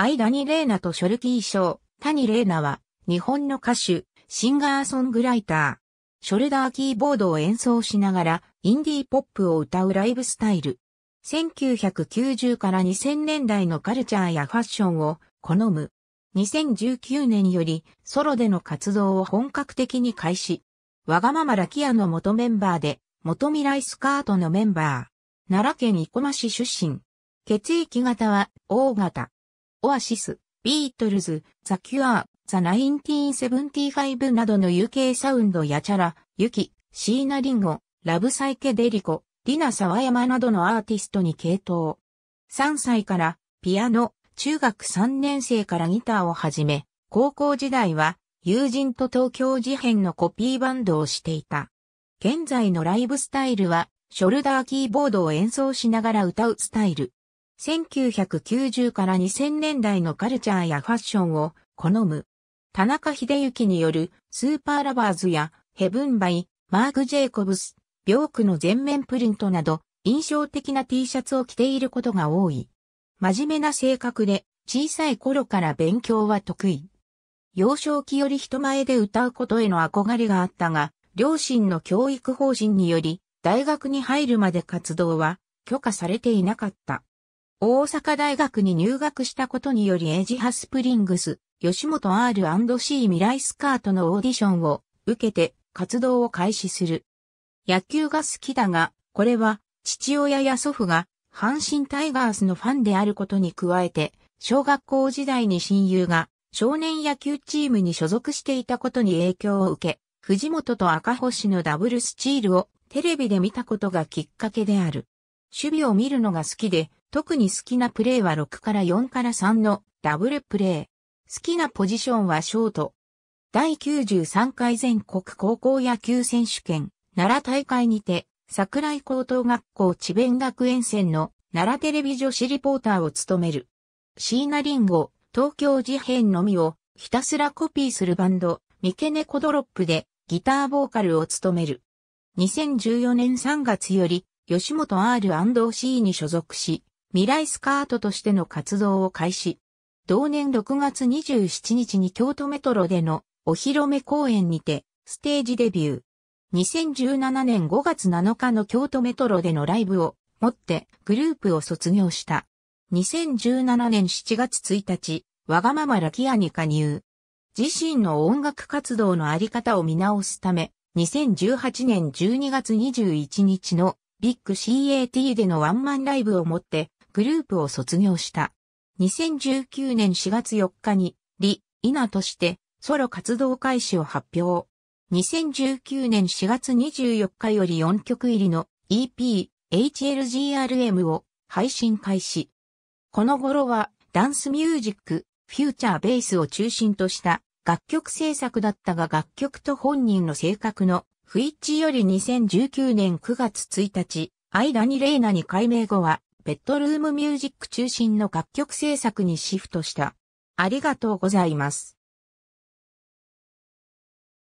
間にレーナとショルキー賞、谷レーナは、日本の歌手、シンガーソングライター。ショルダーキーボードを演奏しながら、インディーポップを歌うライブスタイル。1990から2000年代のカルチャーやファッションを好む。2019年よりソロでの活動を本格的に開始。わがままラキアの元メンバーで、元未来スカートのメンバー。奈良県生駒市出身。血液型は O 型。オアシス、ビートルズ、ザ・キュアー、ザ・ファイブなどの UK サウンドやチャラ、ユキ、シーナ・リンゴ、ラブ・サイケ・デリコ、リナ・サワヤマなどのアーティストに傾倒。3歳からピアノ、中学3年生からギターを始め、高校時代は友人と東京事変のコピーバンドをしていた。現在のライブスタイルは、ショルダーキーボードを演奏しながら歌うスタイル。1990から2000年代のカルチャーやファッションを好む。田中秀幸によるスーパーラバーズやヘブンバイ、マーク・ジェイコブス、ビョークの全面プリントなど印象的な T シャツを着ていることが多い。真面目な性格で小さい頃から勉強は得意。幼少期より人前で歌うことへの憧れがあったが、両親の教育法人により大学に入るまで活動は許可されていなかった。大阪大学に入学したことによりエジハスプリングス、吉本 R&C 未来スカートのオーディションを受けて活動を開始する。野球が好きだが、これは父親や祖父が阪神タイガースのファンであることに加えて、小学校時代に親友が少年野球チームに所属していたことに影響を受け、藤本と赤星のダブルスチールをテレビで見たことがきっかけである。守備を見るのが好きで、特に好きなプレーは6から4から3のダブルプレー。好きなポジションはショート。第93回全国高校野球選手権奈良大会にて桜井高等学校智弁学園戦の奈良テレビ女子リポーターを務める。椎名林檎、東京事変のみをひたすらコピーするバンド、三毛猫ドロップでギターボーカルを務める。2014年3月より吉本 R&C に所属し、未来スカートとしての活動を開始。同年6月27日に京都メトロでのお披露目公演にてステージデビュー。2017年5月7日の京都メトロでのライブをもってグループを卒業した。2017年7月1日、わがままラキアに加入。自身の音楽活動のあり方を見直すため、2018年12月21日のビッグ CAT でのワンマンライブをもってグループを卒業した。2019年4月4日に、リ・イナとしてソロ活動開始を発表。2019年4月24日より4曲入りの EP、HLGRM を配信開始。この頃はダンスミュージック、フューチャーベースを中心とした楽曲制作だったが楽曲と本人の性格の不一致より2019年9月1日、間にレイナに改名後はベッドルームミュージック中心の楽曲制作にシフトした。ありがとうございます。